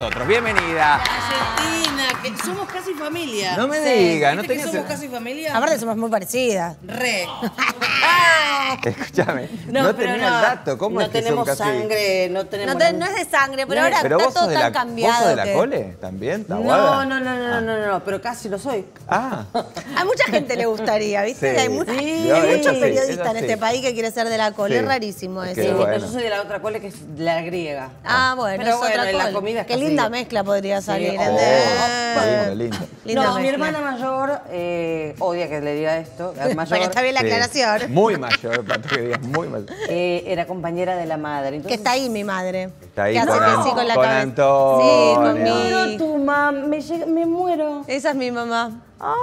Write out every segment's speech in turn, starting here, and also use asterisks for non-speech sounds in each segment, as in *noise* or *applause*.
nosotros. Bienvenida. Eh, somos casi familia. No me digas, no te que somos casi familia? Aparte somos muy parecidas. Re. *laughs* Escúchame, no, tenemos dato, ¿cómo es que tenemos casi- sangre, no tenemos. No, no es de sangre, pero ahora está todo vos sos de la cole también, no, no, no, no, no, ah. no, no, pero casi lo soy. Ah, *laughs* A mucha gente le gustaría, ¿viste? Hay, muchos periodistas en este país que quieren ser de la cole. Es rarísimo Es eso. Yo soy de la otra cole que es la griega. Ah, bueno, Pero es otra la cole. comida Qué linda mezcla podría salir no, mi hermana mayor eh, odia que le diga esto. Mayor, Pero está bien la aclaración. Muy mayor, para que digas, muy mayor. Eh, era compañera de la madre. Entonces, que está ahí mi madre. Está ahí que con, sí, con la con Sí, conmigo. No, tu mamá, me, me muero. Esa es mi mamá. Ay,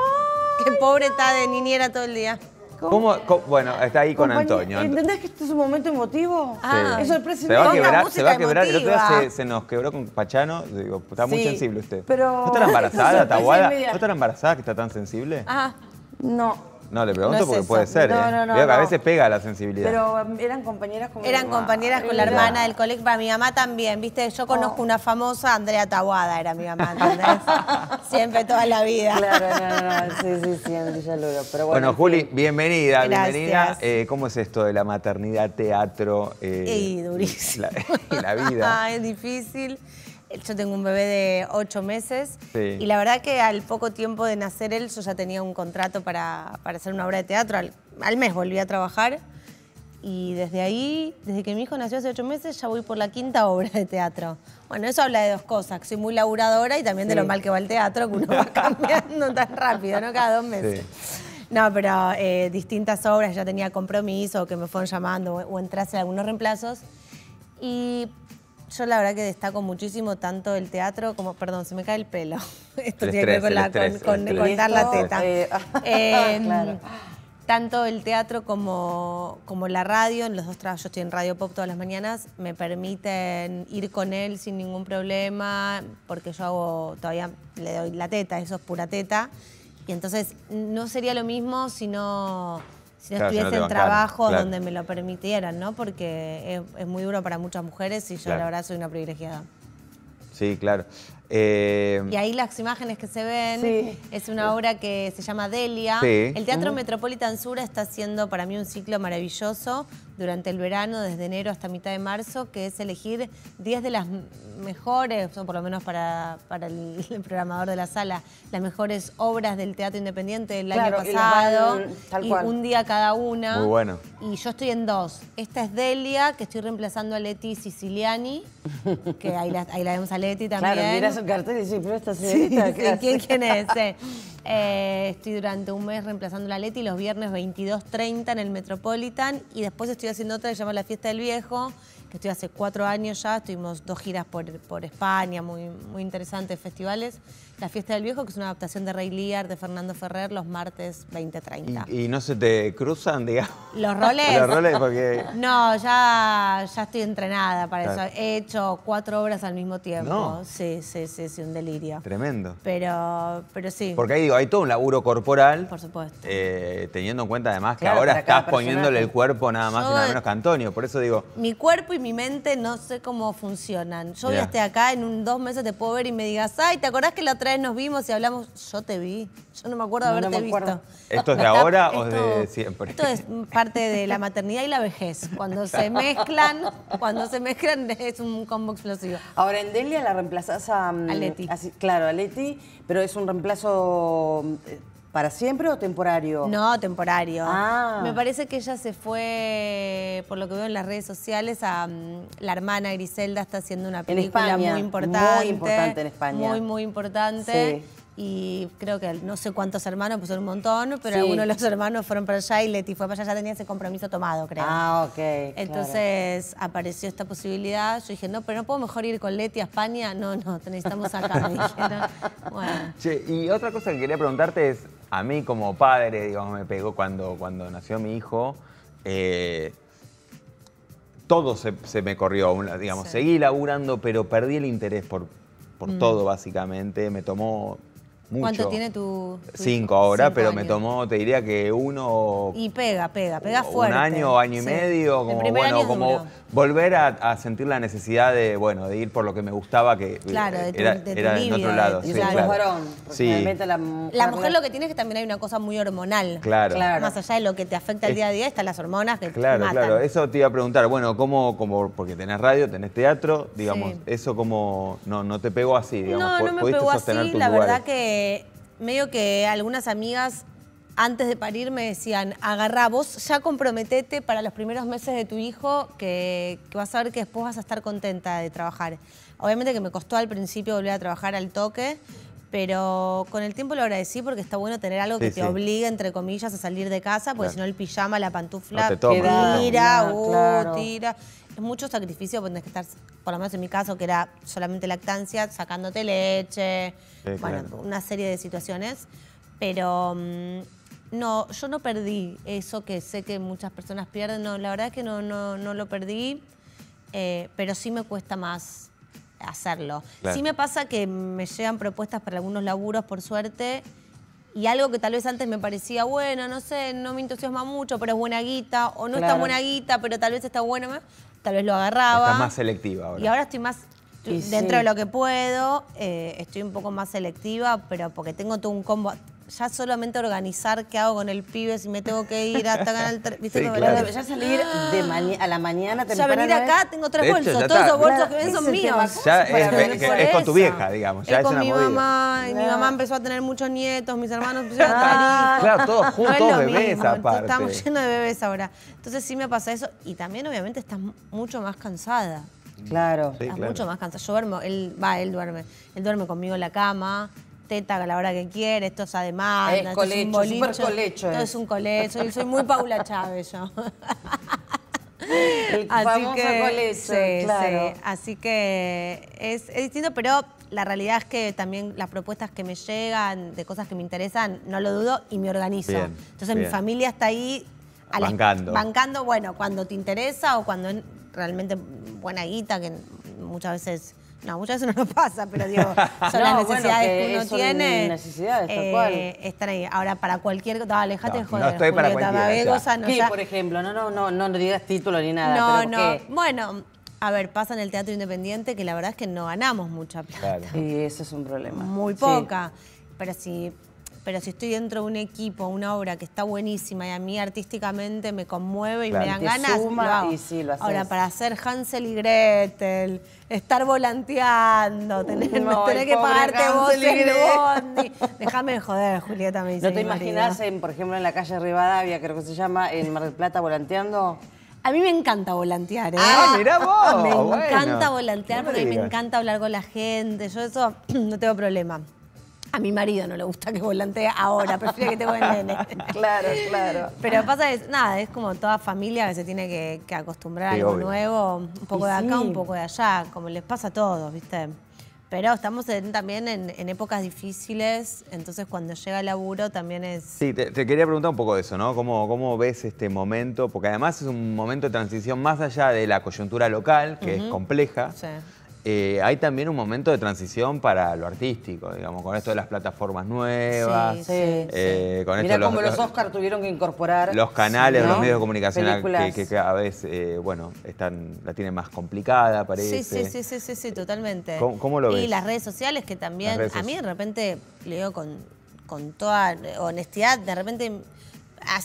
Qué pobre está de niñera todo el día. ¿Cómo, bueno, está ahí con Antonio. ¿Entendés que este es un momento emotivo? Ah, es sorpresa. Se va a quebrar, se va a quebrar. El otro día se, nos quebró con Pachano. Digo, está muy sensible usted. ¿No está *laughs* embarazada, Tahuada? ¿No está embarazada que está tan sensible? Ah, no. No, le pregunto porque puede ser. ¿eh? a veces pega la sensibilidad. Pero mm, eran compañeras con Eran compañeras con la hermana del colegio. Para mi mamá también, ¿viste? Yo oh. conozco una famosa, Andrea Taguada era mi mamá, ¿entendés? *laughs* Siempre, toda la vida. Claro, sí, sí, sí, bueno, Juli, bienvenida, bienvenida. Eh, ¿Cómo es esto de la maternidad, teatro? Eh, *laughs* y La, la vida. *laughs* es difícil. Yo tengo un bebé de ocho meses y la verdad que al poco tiempo de nacer él yo ya tenía un contrato para, hacer una obra de teatro. Al, mes volví a trabajar y desde ahí, desde que mi hijo nació hace ocho meses, ya voy por la quinta obra de teatro. Bueno, eso habla de dos cosas, que soy muy laburadora y también de lo mal que va el teatro, que uno *laughs* va cambiando tan rápido, ¿no? Cada dos meses. No, pero eh, distintas obras, ya tenía compromiso, que me fueron llamando o, entrase algunos reemplazos. Y yo la verdad que destaco muchísimo tanto el teatro como, perdón, se me cae el pelo. *laughs* Esto el tiene que ver con, dar con, con la teta. Eh, *laughs* *laughs* em, tanto el teatro como, como la radio, en los dos trabajos, yo estoy en Radio Pop todas las mañanas, me permiten ir con él sin ningún problema, porque yo hago, todavía le doy la teta, eso es pura teta. Y entonces no sería lo mismo si no si estuviese en trabajo donde me lo permitieran, ¿no? Porque es, muy duro para muchas mujeres y yo la verdad soy una privilegiada. Sí, claro. Eh, y ahí las imágenes que se ven es una obra que se llama Delia. El Teatro Metropolitan Sura está haciendo para mí un ciclo maravilloso durante el verano, desde enero hasta mitad de marzo, que es elegir 10 de las mejores, por lo menos para, para *laughs* el, programador de la sala, las mejores obras del teatro independiente del año pasado. un día cada una. bueno. Y yo estoy en dos. Esta es Delia, que estoy reemplazando a Leti Siciliani, que ahí la, ahí la vemos a Leti *laughs* también y pero esta señorita... ¿quién, ¿quién, es? *laughs* Eh, estoy durante un mes reemplazando la Leti los viernes 22.30 en el Metropolitan y después estoy haciendo otra que se llama La Fiesta del Viejo, que estoy hace cuatro años ya, estuvimos dos giras por, España, muy, muy interesantes festivales la Fiesta del Viejo, que es una adaptación de Rey Lear, de Fernando Ferrer, los martes 20.30. ¿Y, ¿Y no se te cruzan, digamos? *laughs* ¿Los roles? los roles, porque... *laughs* No, ya, ya estoy entrenada para eso. He hecho cuatro obras al mismo tiempo. Sí, sí, sí, sí, un delirio. Tremendo. Pero, pero sí. Porque ahí digo, hay todo un laburo corporal. Por supuesto. Eh, teniendo en cuenta además que ahora estás poniéndole el cuerpo nada más y nada menos que Antonio. Por eso digo... Mi cuerpo y mi mente no sé cómo funcionan. Yo hoy esté acá en un, dos meses te puedo ver y me digas, ay, ¿te acordás que la otra nos vimos y hablamos, yo te vi, yo no me acuerdo de haberte visto. ¿Esto es de ahora o de siempre? Esto es parte de la maternidad y la vejez. Cuando se mezclan, cuando se mezclan es un combo explosivo. Ahora en Delia la reemplazás a... Mm, a claro, a Leti, pero es un reemplazo eh, ¿Para siempre o temporario? No, temporario. Ah. Me parece que ella se fue, por lo que veo en las redes sociales, a mm, la hermana Griselda está haciendo una película muy importante. Muy importante en España. Muy, muy importante. Y creo que no sé cuántos hermanos, pues un montón, pero algunos de los hermanos fueron para allá y Leti fue para allá, ya tenía ese compromiso tomado, creo. Ah, ok. Entonces apareció esta posibilidad. Yo dije, no, pero no puedo mejor ir con Leti a España. No, no, te necesitamos acá. *laughs* Bueno. Che, y otra cosa que quería preguntarte es, a mí como padre, digamos, me pegó cuando, cuando nació mi hijo. Eh, todo se, me corrió, digamos, seguí laburando, pero perdí el interés por, por mm. todo, básicamente. Me tomó ¿Cuánto tiene tu...? cinco ahora, pero me tomó, te diría que uno... Y pega, pega, pega fuerte. Un año, año y medio, como, bueno, como volver a, sentir la necesidad de, bueno, de ir por lo que me gustaba, que eh, claro, de tu, era, de otro lado. sí, claro. la, mujer, lo que tiene es que también hay una cosa muy hormonal. Claro. Más allá de lo que te afecta el día a día, están las hormonas que Claro, te matan. claro. Eso te iba a preguntar, bueno, ¿cómo, como porque tenés radio, tenés teatro, digamos, eso como, no, no te pegó así, digamos, no, no me pegó así, la verdad que medio que algunas amigas antes de parir me decían, agarrá, vos ya comprometete para los primeros meses de tu hijo que, vas a ver que después vas a estar contenta de trabajar. Obviamente que me costó al principio volver a trabajar al toque, pero con el tiempo lo agradecí porque está bueno tener algo que te obligue, entre comillas, a salir de casa, porque si no el pijama, la pantufla, tira, uh, tira es mucho sacrificio, porque tenés que estar, por lo menos en mi caso, que era solamente lactancia, sacándote leche, bueno, una serie de situaciones. Pero mm, no, yo no perdí eso que sé que muchas personas pierden. la verdad es que no, no, lo perdí, eh, pero sí me cuesta más hacerlo. Sí me pasa que me llegan propuestas para algunos laburos, por suerte, y algo que tal vez antes me parecía bueno, no sé, no me entusiasma mucho, pero es buena guita, o no está buena guita, pero tal vez está bueno, tal vez lo agarraba. Está más selectiva ahora. Y ahora estoy más, dentro de lo que puedo, eh, estoy un poco más selectiva, pero porque tengo todo un combo, ya solamente organizar qué hago con el pibe, si me tengo que ir hasta acá en el... Sí, Ya salir de a la mañana temprano. Ya venir acá, tengo tres bolsos. todos esos bolsos que ven son míos. Ya es, con tu vieja, digamos. Ya es con mi mamá. mi mamá empezó a tener muchos nietos. Mis hermanos empezaron a ah. tener Claro, todos juntos, bebés aparte. Estamos llenos de bebés ahora. Entonces sí me pasa eso. Y también, obviamente, estás mucho más cansada. Claro. estás mucho más cansada. Yo duermo, él va, él duerme. Él duerme conmigo en la cama teta a la hora que quiere, esto es además. Es colecho, esto es un colegio, colecho. Esto es un colecho, soy muy Paula Chávez yo. así que, Así que es, distinto, pero la realidad es que también las propuestas que me llegan de cosas que me interesan, no lo dudo y me organizo. Entonces mi familia está ahí bancando. bancando, bueno, cuando te interesa o cuando es realmente buena guita, que muchas veces no, muchas veces no nos pasa, pero digo, *laughs* son las necesidades que, uno tiene. necesidades, cual. Eh, Están ahí. Ahora, para cualquier. No, alejate joder. No estoy para cualquier cosa, por ejemplo? No, no, no, no digas título ni nada. No, no. Bueno, a ver, pasa en el teatro independiente que la verdad es que no ganamos mucha plata. Claro. Y eso es un problema. Muy poca. Pero si pero si estoy dentro de un equipo, una obra que está buenísima y a mí artísticamente me conmueve y me dan ganas, Y sí, lo Ahora, para hacer Hansel y Gretel, estar volanteando, uh, tener, *laughs* que pagarte vos el bondi. Déjame joder, Julieta me dice. ¿No te imaginas, por ejemplo, en la calle Rivadavia, creo que se llama, en Mar del Plata, volanteando? A mí me encanta volantear, ¿eh? Ah, mirá *laughs* vos. Me encanta volantear porque me encanta hablar con la gente. Yo eso *clears throat* no tengo problema. A mi marido no le gusta que volante ahora, prefiere que te el nene. *laughs* claro, claro. Pero pasa es, nada, es como toda familia que se tiene que, acostumbrar a algo nuevo, un poco de acá, un poco de allá, como les pasa a todos, ¿viste? Pero estamos también en, épocas difíciles, entonces cuando llega el laburo también es... Sí, te, quería preguntar un poco de eso, ¿no? ¿Cómo, ¿Cómo ves este momento? Porque además es un momento de transición más allá de la coyuntura local, que es compleja. Sí eh, hay también un momento de transición para lo artístico, digamos, con esto de las plataformas nuevas. Sí, sí, eh, Con Mirá cómo los, Oscars tuvieron que incorporar. Los canales, los medios de comunicación que, cada vez, eh, bueno, están, la tienen más complicada, parece. Sí, sí, sí, sí, totalmente. ¿Cómo, lo ves? Y las redes sociales que también, a mí de repente, le digo con, con toda honestidad, de repente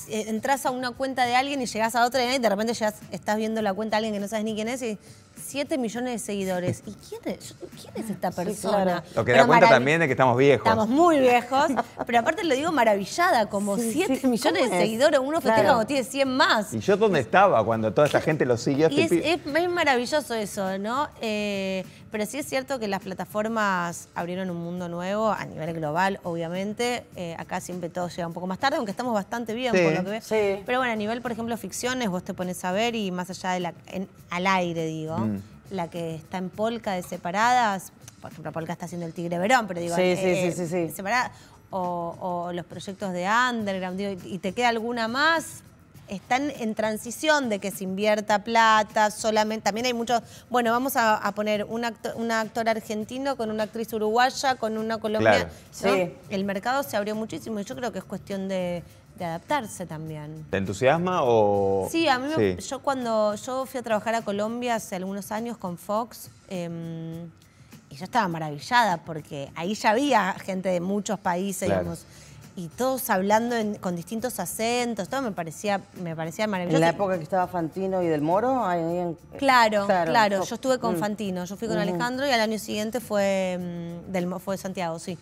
eh, entras a una cuenta de alguien y llegas a otra y de repente ya estás viendo la cuenta de alguien que no sabes ni quién es y 7 millones de seguidores. ¿Y quién es, quién es esta persona? Lo que da cuenta también es que estamos viejos. Estamos muy viejos, pero aparte lo digo maravillada, como 7 millones de seguidores, uno festeja tiene 100 más. ¿Y yo dónde estaba cuando toda esa gente lo siguió? Este y es, maravilloso eso, ¿no? Eh, pero sí es cierto que las plataformas abrieron un mundo nuevo a nivel global, obviamente. Eh, acá siempre todo llega un poco más tarde, aunque estamos bastante bien por lo que veo. Pero bueno, a nivel, por ejemplo, ficciones, vos te pones a ver y más allá de la. al aire, digo. Mm. La que está en Polka de separadas. Por ejemplo, Polka está haciendo el Tigre Verón, pero digo. Sí, eh, sí, sí, O, o, los proyectos de underground, y te queda alguna más, están en transición de que se invierta plata, solamente, también hay muchos, bueno, vamos a, poner un, actor argentino con una actriz uruguaya, con una colombiana. El mercado se abrió muchísimo y yo creo que es cuestión de, adaptarse también. ¿Te entusiasma o...? Sí, a mí yo cuando yo fui a trabajar a Colombia hace algunos años con Fox, em, y yo estaba maravillada porque ahí ya había gente de muchos países, claro y todos hablando con distintos acentos, todo me parecía, me parecía maravilloso. En la época que estaba Fantino y Del Moro, ahí Claro, claro, Yo estuve con mm. Fantino, yo fui con mm. Alejandro y al año siguiente fue, mm, del, fue Santiago, sí.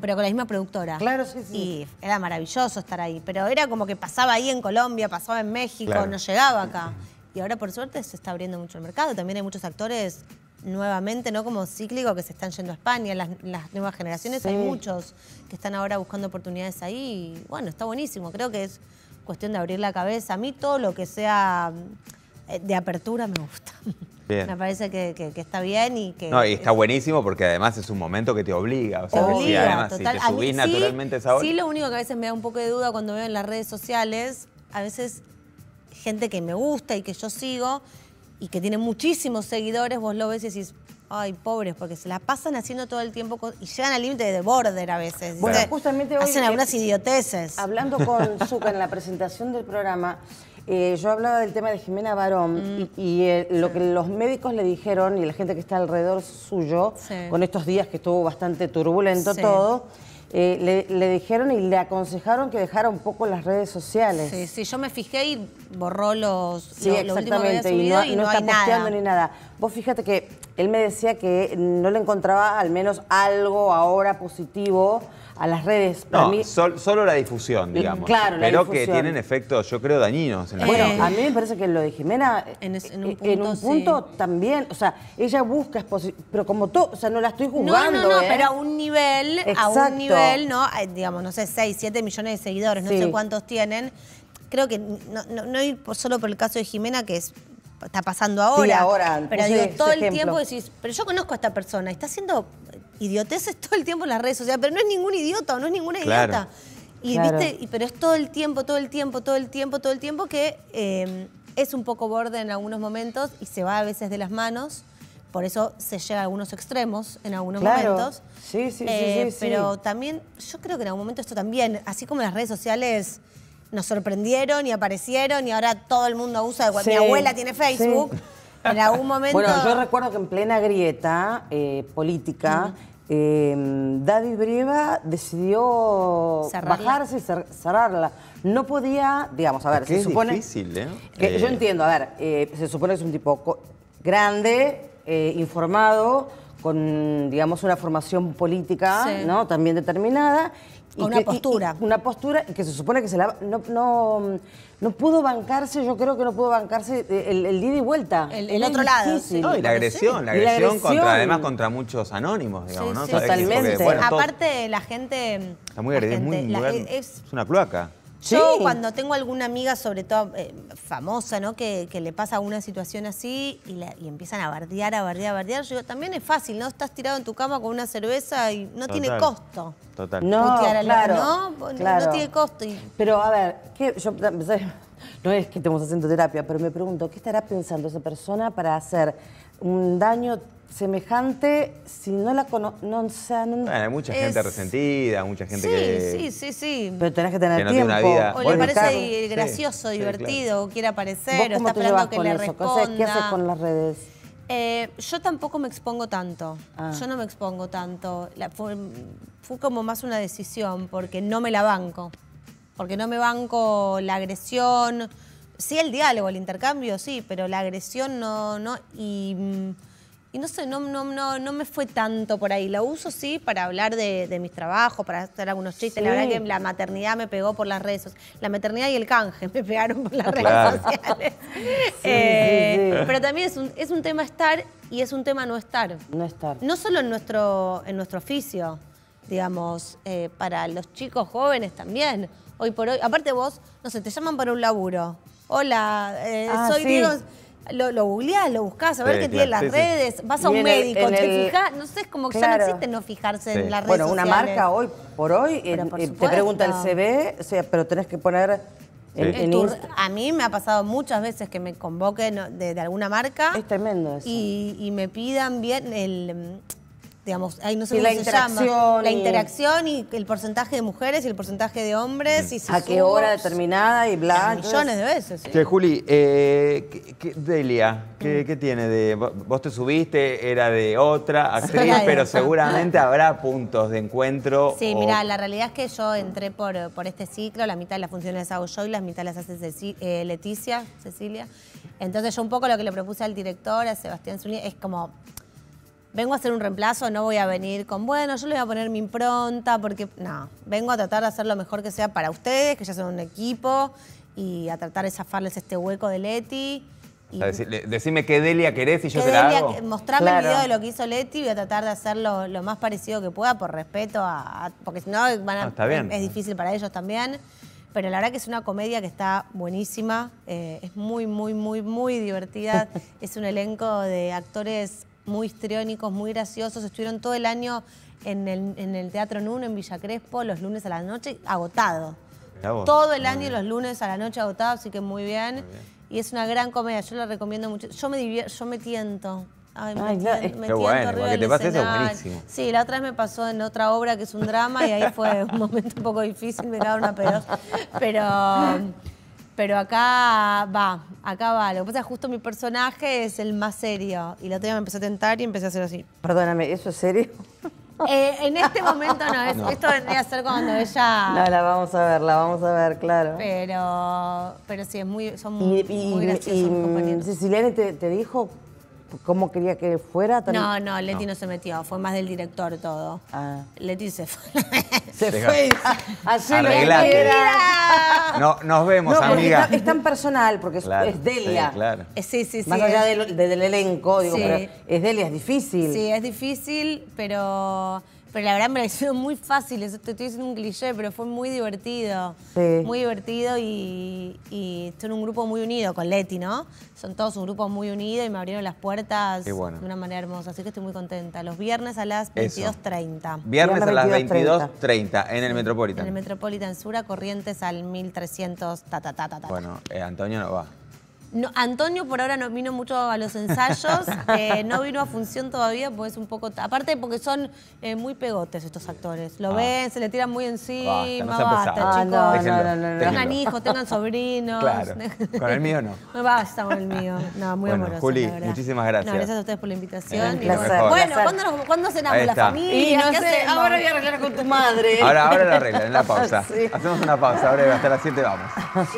Pero con la misma productora. Claro, sí, sí. Y era maravilloso estar ahí. Pero era como que pasaba ahí en Colombia, pasaba en México, no llegaba acá. Y ahora, por suerte, se está abriendo mucho el mercado. También hay muchos actores nuevamente, ¿no? Como cíclico que se están yendo a España, las, nuevas generaciones, hay muchos que están ahora buscando oportunidades ahí. Y, bueno, está buenísimo. Creo que es cuestión de abrir la cabeza. A mí todo lo que sea eh, de apertura me gusta. Me parece que, está bien y que... No, y está buenísimo porque además es un momento que te obliga. O sea, que sí, subís naturalmente esa hora. Sí, lo único que a veces me da un poco de duda cuando veo en las redes sociales, a veces gente que me gusta y que yo sigo, y que tiene muchísimos seguidores, vos lo ves y decís, ay, pobres, porque se la pasan haciendo todo el tiempo y llegan al límite de border a veces. Bueno, justamente hoy Hacen algunas idioteces. Hablando con Zucca en la presentación del programa, eh, yo hablaba del tema de Jimena Barón mm. y, eh, lo que los médicos le dijeron y la gente que está alrededor suyo, con estos días que estuvo bastante turbulento todo eh, le, dijeron y le aconsejaron que dejara un poco las redes sociales. Sí, sí, yo me fijé y borró los Sí, exactamente, y, no, está posteando ni nada. Vos fíjate que él me decía que no le encontraba al menos algo ahora positivo a las redes. mí... solo la difusión, digamos. Claro, la Pero que tienen efectos, yo creo, dañinos. En la bueno, a mí me parece que lo de Jimena, en, un eh, punto, también, o sea, ella busca exposición, pero como tú, o sea, no la estoy jugando. No, pero ¿eh? a un nivel, a un nivel, ¿no? Eh, digamos, no sé, 6, 7 millones de seguidores, no sé cuántos tienen. Creo que no, no, pues, solo por el caso de Jimena, que está pasando ahora. ahora. Pero todo el tiempo decís, pero yo conozco a esta persona, está haciendo idioteces *laughs* todo el tiempo en las redes sociales, pero no es ningún idiota no es ninguna idiota. Y, ¿viste? pero es todo el tiempo, todo el tiempo, todo el tiempo, todo el tiempo que em, es un poco borde en algunos momentos y se va a veces de las manos. Por eso se llega a algunos extremos en algunos momentos. Sí, sí, eh, sí, sí, Pero también, yo creo que en algún momento esto también, así como las redes sociales nos sorprendieron y aparecieron y ahora todo el mundo abusa de mi abuela tiene Facebook. Sí. En algún momento. Bueno, yo recuerdo que en plena grieta eh, política. Em, David Brieva decidió bajarse y cerrarla. No podía, digamos, a ver, se supone. es Difícil, ¿eh? Que, yo eh. entiendo, a ver, eh, se supone que es un tipo grande, informado, con, digamos, una formación política, ¿no? También determinada una postura. una postura que se supone que se la... No, no, no pudo bancarse, yo creo que no pudo bancarse eh, el, el y vuelta. El, otro lado. y la agresión, la agresión, contra, además contra muchos anónimos, digamos, ¿no? Totalmente. Aparte, la gente... Está muy agredida, e, es, es, una cloaca. Yo cuando tengo alguna amiga, sobre todo eh, famosa, ¿no? Que, le pasa una situación así y, empiezan a bardear, a bardear, a bardear, yo digo, también es fácil, ¿no? Estás tirado en tu cama con una cerveza y no tiene costo. Total. No, claro, ¿no? tiene costo. Pero a ver, ¿qué, no es que estemos haciendo terapia, pero me pregunto, ¿qué estará pensando esa persona para hacer un daño semejante si no la conoces. hay mucha gente resentida, mucha gente que. Sí, sí, sí. Pero tenés que tener tiempo. O le parece gracioso, divertido, o quiere aparecer, o está esperando que le responda. ¿Qué haces con las redes? Eh, yo tampoco me expongo tanto. Ah. Yo no me expongo tanto. fue, como más una decisión, porque no me la banco. Porque no me banco la agresión. Sí, el diálogo, el intercambio, sí, pero la agresión no. no y mm, y no sé, no, no, no, no me fue tanto por ahí. lo uso sí para hablar de, mis trabajos, para hacer algunos chistes. La verdad que la maternidad me pegó por las redes sociales. La maternidad y el canje me pegaron por las ah, redes sociales. *laughs* *laughs* Eh, pero también es un, tema estar y es un tema no estar. No estar. No solo en nuestro, en nuestro oficio, digamos, eh, para los chicos jóvenes también. Hoy por hoy, aparte vos, no sé, te llaman para un laburo. Hola, eh, ah, soy Diego lo, googleás, lo buscás, a ver qué tiene las redes, vas a un médico, te no sé, es como que ya no existe no fijarse en las redes Bueno, una marca hoy por hoy te pregunta el CV, o sea, pero tenés que poner... En, en a mí me ha pasado muchas veces que me convoquen de, alguna marca. Es tremendo Y, y me pidan bien el digamos, ahí no sé la interacción Y... La interacción y el porcentaje de mujeres y el porcentaje de hombres. ¿A qué hora determinada y bla? Millones de veces. Que Juli, eh, Delia, mm. ¿qué, tiene de...? Vos te subiste, era de otra actriz, *laughs* pero seguramente habrá puntos de encuentro. Sí, mira, la realidad es que yo entré por, por este ciclo, la mitad de las funciones hago yo y las mitad las hace eh, Leticia, Cecilia. Entonces yo un poco lo que le propuse al director, a Sebastián Zulia, es como vengo a hacer un reemplazo, no voy a venir con, bueno, yo le voy a poner mi impronta, porque no, vengo a tratar de hacer lo mejor que sea para ustedes, que ya son un equipo, y a tratar de zafarles este hueco de Leti. decime qué Delia querés y yo te la hago. Mostrame el video de lo que hizo Leti y voy a tratar de hacerlo lo más parecido que pueda por respeto a... porque si no, Es, difícil para ellos también. Pero la verdad que es una comedia que está buenísima. Eh, es muy, muy, muy, muy divertida. *laughs* es un elenco de actores muy histriónicos, muy graciosos. Estuvieron todo el año en el, en el Teatro Nuno, en Villa Crespo, los lunes a la noche, agotado. Todo el año, y los lunes a la noche agotado, así que muy bien. Y es una gran comedia, yo la recomiendo mucho. Yo me, yo me tiento. Ay, me, Ay, bueno, que te pase eso Sí, la otra vez me pasó en otra obra que es un drama y ahí fue un momento un poco difícil, me cagaron a pedos. Pero... Pero acá va, acá va. Lo que pasa es que justo mi personaje es el más serio. Y la otra me empezó a tentar y empecé a hacer así. Perdóname, ¿eso es serio? *laughs* Eh, en este momento no, esto vendría a ser cuando ella... No, la vamos a ver, la vamos a ver, claro. Pero, pero sí, es muy, son muy, y, muy graciosos y, compañeros. te dijo ¿Cómo quería que fuera? No, no, Leti no. se metió, fue más del director todo. Ah. Leti se fue. *laughs* se fue. Así no, nos vemos, no, amiga. Es tan personal, porque es Delia. Sí, claro. Sí, eh, sí, sí. Más allá del, elenco, digo, sí. pero es Delia, es difícil. Sí, es difícil, pero pero la verdad me pareció muy fácil, te estoy diciendo un cliché, pero fue muy divertido. Muy divertido y, estoy en un grupo muy unido con Leti, ¿no? Son todos un grupo muy unido y me abrieron las puertas de una manera hermosa, así que estoy muy contenta. Los viernes a las 22.30. Viernes, viernes a las 22.30 en el Metropolitan. En el Metropolitan Sura, Corrientes al 1300, Bueno, eh, Antonio no va. Antonio por ahora no vino mucho a los ensayos, *laughs* eh, no vino a función todavía, pues un poco. Aparte, porque son eh, muy pegotes estos actores. Lo ah. ven, se le tiran muy encima, basta, no basta chicos. Ah, no, no. tengan hijos, tengan sobrinos. Claro. Con el mío no. *laughs* No basta con el mío. No, muy amoroso. Juli, muchísimas gracias. gracias a ustedes por la invitación. Eh, Placer, bueno, ¿cuándo, ¿cuándo, cenamos? ¿La familia? Y sé, ahora voy a arreglar con tu madre. Ahora, ahora la arreglan, en la pausa. *laughs* Hacemos una pausa breve, hasta las 7 vamos.